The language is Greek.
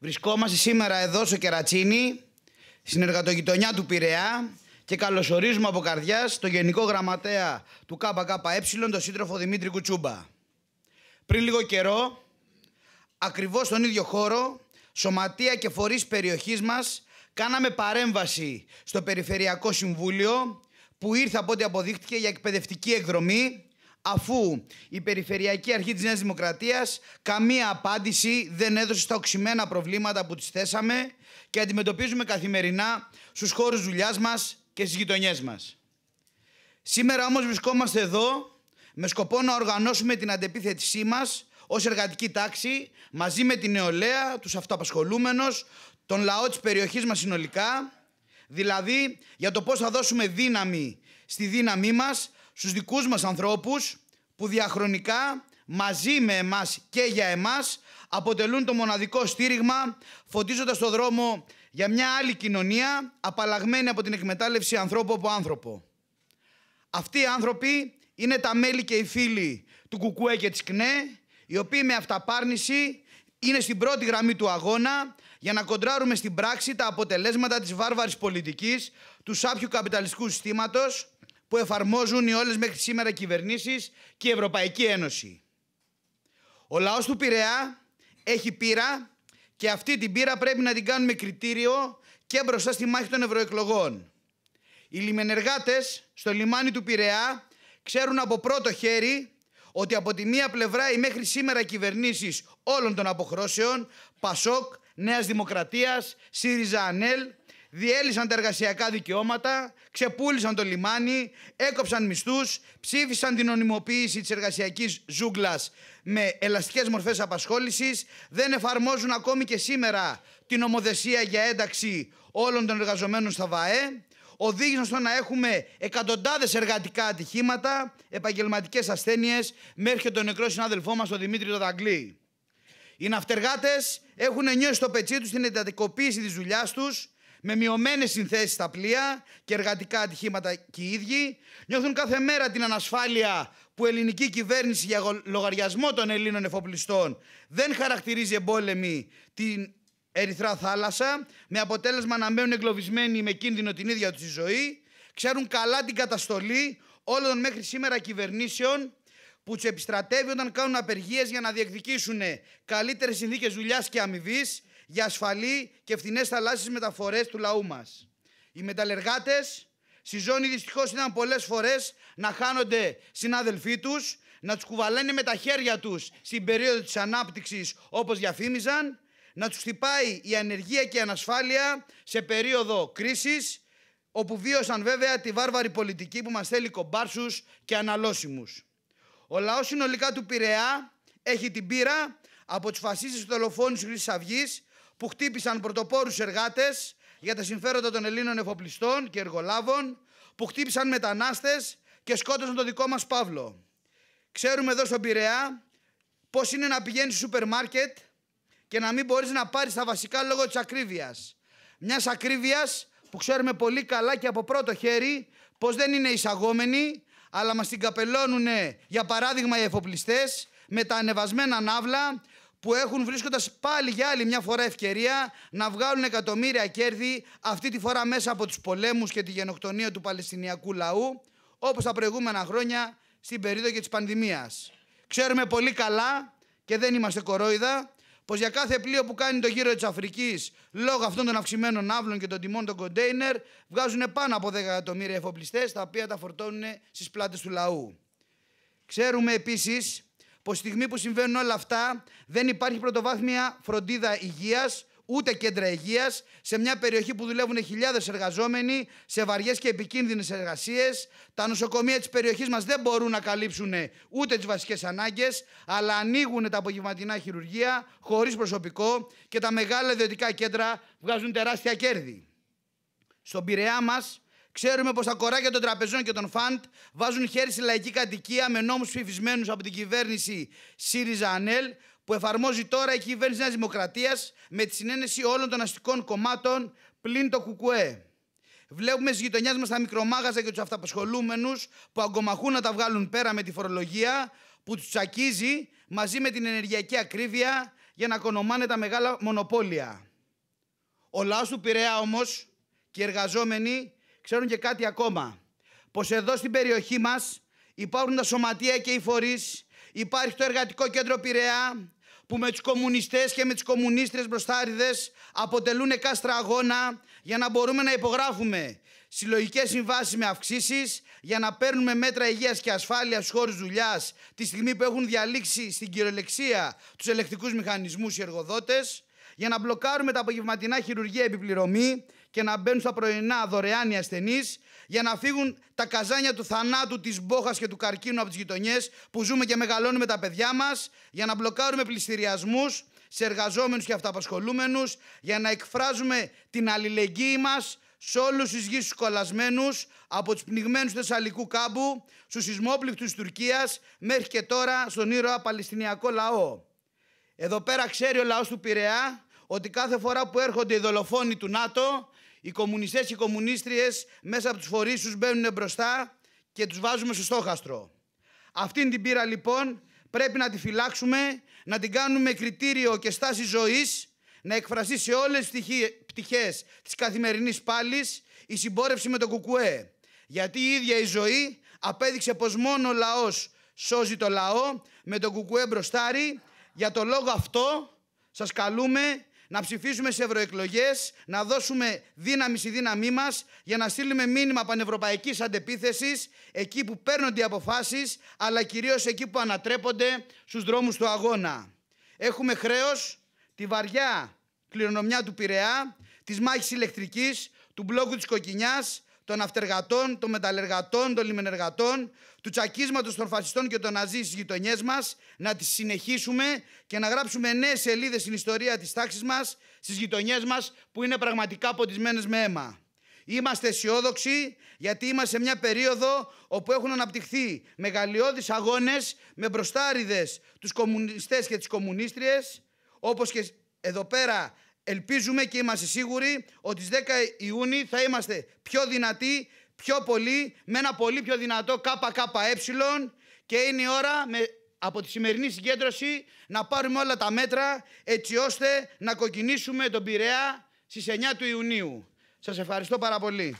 Βρισκόμαστε σήμερα εδώ στο Κερατσίνι, στην εργατογειτονιά του Πειραιά και καλωσορίζουμε από καρδιάς τον Γενικό Γραμματέα του ΚΚΕ, τον σύντροφο Δημήτρη Κουτσούμπα. Πριν λίγο καιρό, ακριβώς στον ίδιο χώρο, σωματεία και φορείς περιοχής μας, κάναμε παρέμβαση στο Περιφερειακό Συμβούλιο, που ήρθε από ό,τι αποδείχτηκε για εκπαιδευτική εκδρομή αφού η Περιφερειακή Αρχή της Νέας Δημοκρατίας καμία απάντηση δεν έδωσε στα οξυμένα προβλήματα που τις θέσαμε και αντιμετωπίζουμε καθημερινά στους χώρους δουλειάς μας και στις γειτονιές μας. Σήμερα όμως βρισκόμαστε εδώ με σκοπό να οργανώσουμε την αντεπίθετησή μας ως εργατική τάξη μαζί με την νεολαία, τους αυτοαπασχολούμενους, τον λαό της περιοχής μας συνολικά, δηλαδή για το πώς θα δώσουμε δύναμη στη δύναμή μας στους δικούς μας ανθρώπους που διαχρονικά μαζί με εμάς και για εμάς αποτελούν το μοναδικό στήριγμα φωτίζοντας το δρόμο για μια άλλη κοινωνία απαλλαγμένη από την εκμετάλλευση ανθρώπου από άνθρωπο. Αυτοί οι άνθρωποι είναι τα μέλη και οι φίλοι του Κουκουέ και της ΚΝΕ οι οποίοι με αυταπάρνηση είναι στην πρώτη γραμμή του αγώνα για να κοντράρουμε στην πράξη τα αποτελέσματα της βάρβαρης πολιτικής του σάπιου καπιταλιστικού συστήματος που εφαρμόζουν οι όλες μέχρι σήμερα κυβερνήσεις και η Ευρωπαϊκή Ένωση. Ο λαός του Πειραιά έχει πείρα και αυτή την πείρα πρέπει να την κάνουμε κριτήριο και μπροστά στη μάχη των ευρωεκλογών. Οι λιμενεργάτες στο λιμάνι του Πειραιά ξέρουν από πρώτο χέρι ότι από τη μία πλευρά οι μέχρι σήμερα κυβερνήσεις όλων των αποχρώσεων, Πασόκ, Νέας Δημοκρατίας, ΣΥΡΙΖΑ ΑΝΕΛ, διέλυσαν τα εργασιακά δικαιώματα, ξεπούλησαν το λιμάνι, έκοψαν μισθούς, ψήφισαν την ονειμοποίηση της εργασιακής ζούγκλας με ελαστικές μορφές απασχόλησης, δεν εφαρμόζουν ακόμη και σήμερα την ομοδεσία για ένταξη όλων των εργαζομένων στα ΒΑΕ, οδήγησαν στο να έχουμε εκατοντάδες εργατικά ατυχήματα, επαγγελματικές ασθένειες, μέχρι και τον νεκρός συνάδελφός μας, τον Δημήτρη Δαγκλή. Οι ναυτεργάτες έχουν νιώσει το πετσί τους την εντατικοποίηση της δουλειάς τους, με μειωμένες συνθέσεις στα πλοία και εργατικά ατυχήματα και οι ίδιοι, νιώθουν κάθε μέρα την ανασφάλεια που η ελληνική κυβέρνηση για λογαριασμό των Ελλήνων εφοπλιστών δεν χαρακτηρίζει εμπόλεμη την Ερυθρά θάλασσα, με αποτέλεσμα να μένουν εγκλωβισμένοι με κίνδυνο την ίδια τους τη ζωή, ξέρουν καλά την καταστολή όλων μέχρι σήμερα κυβερνήσεων που τους επιστρατεύει όταν κάνουν απεργίες για να διεκδικήσουν καλύτερες συνθήκες δουλειάς και αμοιβής, για ασφαλή και φθηνές θαλάσσιες μεταφορές του λαού μας. Οι μεταλλεργάτες στη ζώνη δυστυχώ ήταν πολλές φορές να χάνονται συνάδελφοί τους, να τους κουβαλάνε με τα χέρια τους στην περίοδο της ανάπτυξης όπως διαφήμιζαν, να τους χτυπάει η ανεργία και η ανασφάλεια σε περίοδο κρίσης, όπου βίωσαν βέβαια τη βάρβαρη πολιτική που μας θέλει κομπάρσους και αναλώσιμους. Ο λαός συνολικά του Πειραιά έχει την πείρα από τι φασίσει του δολοφόνου της Χρυσής Αυγής που χτύπησαν πρωτοπόρους εργάτες για τα συμφέροντα των Ελλήνων εφοπλιστών και εργολάβων, που χτύπησαν μετανάστες και σκότωσαν τον δικό μας Παύλο. Ξέρουμε εδώ στον Πειραιά πώς είναι να πηγαίνεις στο σούπερ μάρκετ και να μην μπορείς να πάρεις τα βασικά λόγω της ακρίβειας. Μιας ακρίβειας που ξέρουμε πολύ καλά και από πρώτο χέρι πως δεν είναι εισαγόμενοι, αλλά μας την καπελώνουν για παράδειγμα οι εφοπλιστές με τα ανεβασμένα ναύλα που έχουν βρίσκοντας πάλι για άλλη μια φορά ευκαιρία να βγάλουν εκατομμύρια κέρδη αυτή τη φορά μέσα από τους πολέμους και τη γενοκτονία του Παλαιστινιακού λαού όπως τα προηγούμενα χρόνια στην περίοδο και της πανδημίας. Ξέρουμε πολύ καλά και δεν είμαστε κορόιδα πως για κάθε πλοίο που κάνει το γύρο της Αφρικής λόγω αυτών των αυξημένων άβλων και των τιμών των κοντέινερ, βγάζουν πάνω από 10 εκατομμύρια εφοπλιστές τα οποία τα φορτώνουν στις πλάτες του λαού. Ξέρουμε επίσης πως στιγμή που συμβαίνουν όλα αυτά δεν υπάρχει πρωτοβάθμια φροντίδα υγείας, ούτε κέντρα υγείας, σε μια περιοχή που δουλεύουν χιλιάδες εργαζόμενοι σε βαριές και επικίνδυνες εργασίες. Τα νοσοκομεία της περιοχής μας δεν μπορούν να καλύψουν ούτε τις βασικές ανάγκες, αλλά ανοίγουν τα απογευματινά χειρουργεία χωρίς προσωπικό και τα μεγάλα ιδιωτικά κέντρα βγάζουν τεράστια κέρδη. Στον Πειραιά μας Ξέρουμε πως τα κοράκια των τραπεζών και των φαντ βάζουν χέρι στη λαϊκή κατοικία με νόμους ψηφισμένους από την κυβέρνηση ΣΥΡΙΖΑ ΑΝΕΛ που εφαρμόζει τώρα η κυβέρνηση Νέας Δημοκρατίας με τη συνένεση όλων των αστικών κομμάτων πλην το ΚΚΟΕ. Βλέπουμε στις γειτονιά μας τα μικρομάγαζα και τους αυταπασχολούμενους που αγκομαχούν να τα βγάλουν πέρα με τη φορολογία που τους τσακίζει μαζί με την ενεργειακή ακρίβεια για να κονομάνε τα μεγάλα μονοπόλια. Ο λαός του Πειραιά όμως και οι εργαζόμενοι ξέρουν και κάτι ακόμα. Πως εδώ στην περιοχή μας υπάρχουν τα σωματεία και οι φορείς, υπάρχει το εργατικό κέντρο Πειραιά, που με τους κομμουνιστές και με τις κομμουνίστρες μπροστάριδες αποτελούν κάστρα αγώνα για να μπορούμε να υπογράφουμε συλλογικές συμβάσεις με αυξήσεις για να παίρνουμε μέτρα υγείας και ασφάλειας στους χώρους δουλειάς τη στιγμή που έχουν διαλύξει στην κυριολεξία τους ελεκτικούς μηχανισμούς οι εργοδότες, για να μπλοκάρουμε τα απογευματινά χειρουργεία επιπληρωμή και να μπαίνουν στα πρωινά δωρεάν οι ασθενείς, για να φύγουν τα καζάνια του θανάτου, της μπόχας και του καρκίνου από τις γειτονιές που ζούμε και μεγαλώνουμε τα παιδιά μας, για να μπλοκάρουμε πληστηριασμούς σε εργαζόμενους και αυταπασχολούμενου, για να εκφράζουμε την αλληλεγγύη μας σε όλους τους γης του κολλασμένου, από τους πνιγμένους του Θεσσαλικού κάμπου, στους σεισμόπληκτους Τουρκίας, μέχρι και τώρα στον ήρωα Παλαιστινιακό λαό. Εδώ πέρα ξέρει ο λαός του Πειραιά ότι κάθε φορά που έρχονται οι δολοφόνοι του ΝΑΤΟ, οι κομμουνιστές και οι κομμουνίστριες μέσα από τους φορείς τους μπαίνουν μπροστά και τους βάζουμε στο στόχαστρο. Αυτήν την πείρα λοιπόν πρέπει να τη φυλάξουμε, να την κάνουμε κριτήριο και στάση ζωής, να εκφραστεί σε όλες τις πτυχές της καθημερινής πάλης η συμπόρευση με τον κουκουέ. Γιατί η ίδια η ζωή απέδειξε πως μόνο ο λαός σώζει το λαό με τον κουκουέ μπροστάρι για το λόγο αυτό σας καλούμε να ψηφίσουμε σε ευρωεκλογές, να δώσουμε δύναμη στη δύναμή μας για να στείλουμε μήνυμα πανευρωπαϊκής αντεπίθεσης εκεί που παίρνονται οι αποφάσεις, αλλά κυρίως εκεί που ανατρέπονται στους δρόμους του αγώνα. Έχουμε χρέος τη βαριά κληρονομιά του Πειραιά, της μάχης ηλεκτρικής, του μπλόκου της Κοκκινιάς, των αυτεργατών, των μεταλλεργατών, των λιμενεργατών, του τσακίσματος των φασιστών και των ναζί στις γειτονιές μας, να τις συνεχίσουμε και να γράψουμε νέες σελίδες στην ιστορία της τάξης μας, στις γειτονιές μας, που είναι πραγματικά ποτισμένες με αίμα. Είμαστε αισιόδοξοι γιατί είμαστε σε μια περίοδο όπου έχουν αναπτυχθεί μεγαλειώδεις αγώνες με μπροστάριδες τους κομμουνιστές και τις κομμουνίστριες, όπως και εδώ πέρα Ελπίζουμε και είμαστε σίγουροι ότι στις 10 Ιούνιου θα είμαστε πιο δυνατοί, πιο πολλοί, με ένα πολύ πιο δυνατό ΚΚΕ και είναι η ώρα με, από τη σημερινή συγκέντρωση να πάρουμε όλα τα μέτρα έτσι ώστε να κοκκινήσουμε τον Πειραιά στις 9 του Ιουνίου. Σας ευχαριστώ πάρα πολύ.